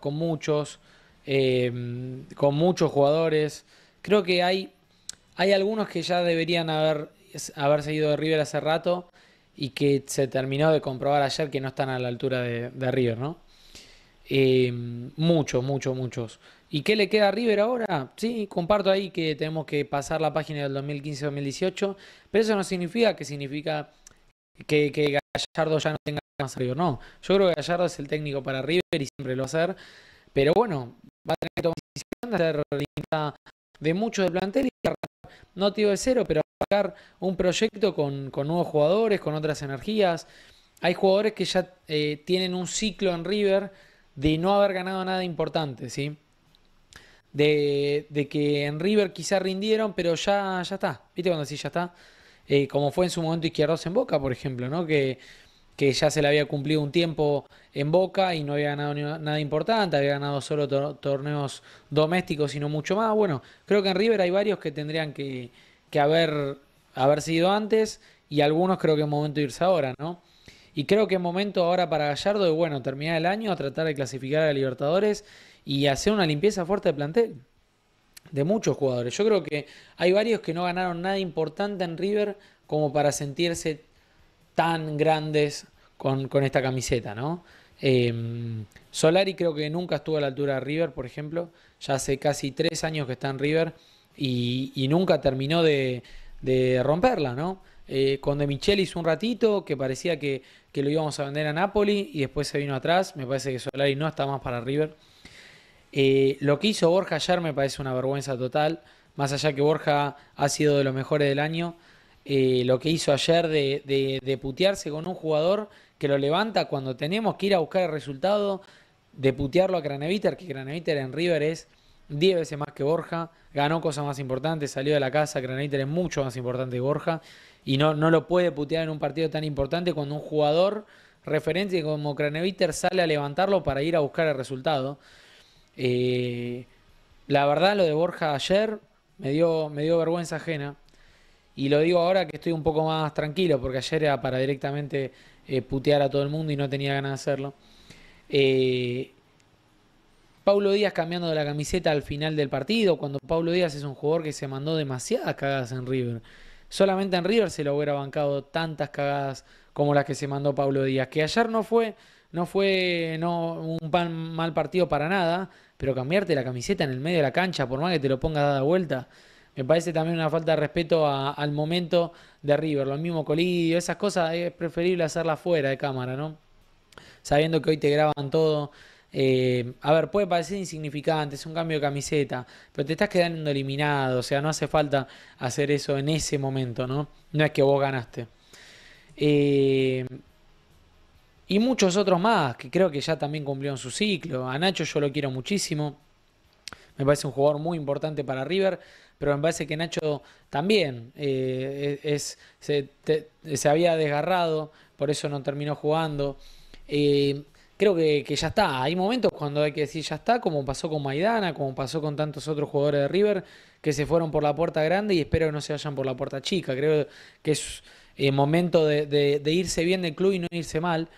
con muchos, eh, con muchos jugadores. Creo que hay, hay algunos que ya deberían haber, haber seguido de River hace rato y que se terminó de comprobar ayer que no están a la altura de, River, ¿no? Eh, muchos, muchos, muchos. ¿Y qué le queda a River ahora? Sí, comparto ahí que tenemos que pasar la página del 2015-2018, pero eso no significa que significa que, que Gallardo ya no tenga más no. Yo creo que Gallardo es el técnico para River y siempre lo va a ser. Pero bueno, va a tener que tomar decisión de de mucho de plantel y arrancar, no tío de cero, pero arrancar un proyecto con, nuevos jugadores, con otras energías. Hay jugadores que ya eh, tienen un ciclo en River de no haber ganado nada importante, ¿sí? De, que en River quizá rindieron, pero ya, ya está. ¿Viste cuando decís ya está? Eh, como fue en su momento Izquierdos en Boca, por ejemplo, ¿no? Que que ya se le había cumplido un tiempo en Boca y no había ganado nada importante, había ganado solo torneos domésticos y no mucho más. Bueno, creo que en River hay varios que tendrían que, haber, haber sido antes y algunos creo que es momento de irse ahora, ¿no? Y creo que es momento ahora para Gallardo de, bueno, terminar el año, tratar de clasificar a Libertadores y hacer una limpieza fuerte de plantel de muchos jugadores. Yo creo que hay varios que no ganaron nada importante en River como para sentirse tan grandes con, esta camiseta, ¿no? Em, Solari creo que nunca estuvo a la altura de River, por ejemplo. Ya hace casi tres años que está en River y, nunca terminó de, romperla, ¿no? Eh, con De Michel hizo un ratito que parecía que, lo íbamos a vender a Napoli y después se vino atrás. Me parece que Solari no está más para River. Eh, lo que hizo Borja ayer me parece una vergüenza total. Más allá que Borja ha sido de los mejores del año, eh, lo que hizo ayer de putearse con un jugador que lo levanta cuando tenemos que ir a buscar el resultado, de putearlo a Craneviter, que Craneviter en River es 10 veces más que Borja, ganó cosas más importantes, salió de la casa, Craneviter es mucho más importante que Borja, y no, no lo puede putear en un partido tan importante cuando un jugador referente como Craneviter sale a levantarlo para ir a buscar el resultado. Eh, la verdad, lo de Borja ayer me dio, me dio vergüenza ajena. Y lo digo ahora que estoy un poco más tranquilo, porque ayer era para directamente eh, putear a todo el mundo y no tenía ganas de hacerlo. Eh, Paulo Díaz cambiando de la camiseta al final del partido, cuando Paulo Díaz es un jugador que se mandó demasiadas cagadas en River. Solamente en River se lo hubiera bancado tantas cagadas como las que se mandó Pablo Díaz, que ayer no fue, no fue no, un mal partido para nada, pero cambiarte la camiseta en el medio de la cancha, por más que te lo pongas dada vuelta, me parece también una falta de respeto al momento de River, lo mismo Colidio, esas cosas eh, es preferible hacerlas fuera de cámara, ¿no? Sabiendo que hoy te graban todo. Eh, a ver, puede parecer insignificante, es un cambio de camiseta, pero te estás quedando eliminado, o sea, no hace falta hacer eso en ese momento, ¿no? No es que vos ganaste. Eh, y muchos otros más, que creo que ya también cumplieron su ciclo. A Nacho yo lo quiero muchísimo. Me parece un jugador muy importante para River, pero me parece que Nacho también eh, es, se, había desgarrado, por eso no terminó jugando. Eh, creo que, ya está. Hay momentos cuando hay que decir ya está, como pasó con Maidana, como pasó con tantos otros jugadores de River que se fueron por la puerta grande y espero que no se vayan por la puerta chica. Creo que es eh, momento de irse bien del club y no irse mal.